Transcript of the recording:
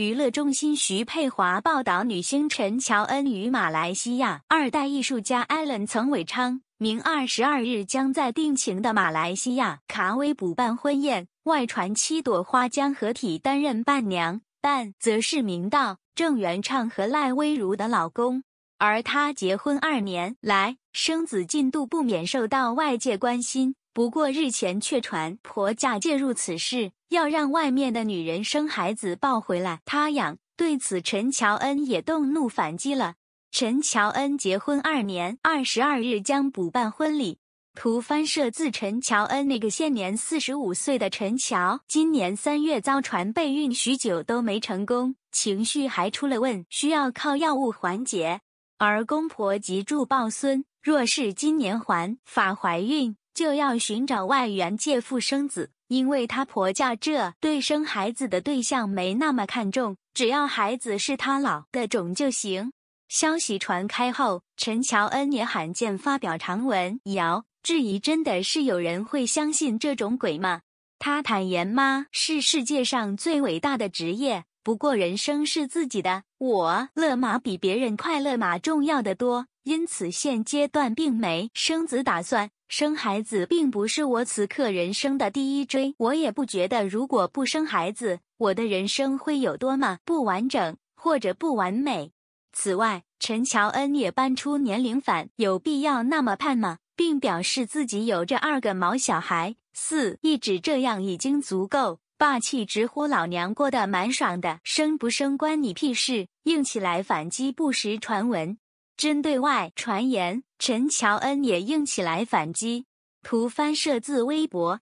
娱乐中心徐佩华报道：女星陈乔恩与马来西亚二代艺术家艾伦曾伟昌明二十二日将在定情的马来西亚卡威补办婚宴，外传七朵花将合体担任伴娘，伴则是明道、郑元畅和赖薇如的老公。而他结婚二年来生子进度不免受到外界关心，不过日前却传婆家介入此事。要让外面的女人生孩子抱回来，他养。对此，陈乔恩也动怒反击了。陈乔恩结婚二年，二十二日将补办婚礼。图翻摄自陈乔恩。那个现年四十五岁的陈乔，今年三月遭传备孕许久都没成功，情绪还出了问，需要靠药物缓解。而公婆急助抱孙，若是今年还法怀孕。就要寻找外援借腹生子，因为她婆家这对生孩子的对象没那么看重，只要孩子是她老的种就行。消息传开后，陈乔恩也罕见发表长文，摇质疑真的是有人会相信这种鬼吗？她坦言妈是世界上最伟大的职业，不过人生是自己的，我乐马比别人快乐马重要的多，因此现阶段并没生子打算。生孩子并不是我此刻人生的第一追，我也不觉得如果不生孩子，我的人生会有多么不完整或者不完美。此外，陈乔恩也搬出年龄反，有必要那么判吗？并表示自己有这二个毛小孩，四一指这样已经足够霸气，直呼老娘过得蛮爽的，生不生关你屁事，硬起来反击不实传闻。针对外传言，陈乔恩也硬起来反击，图翻摄自微博。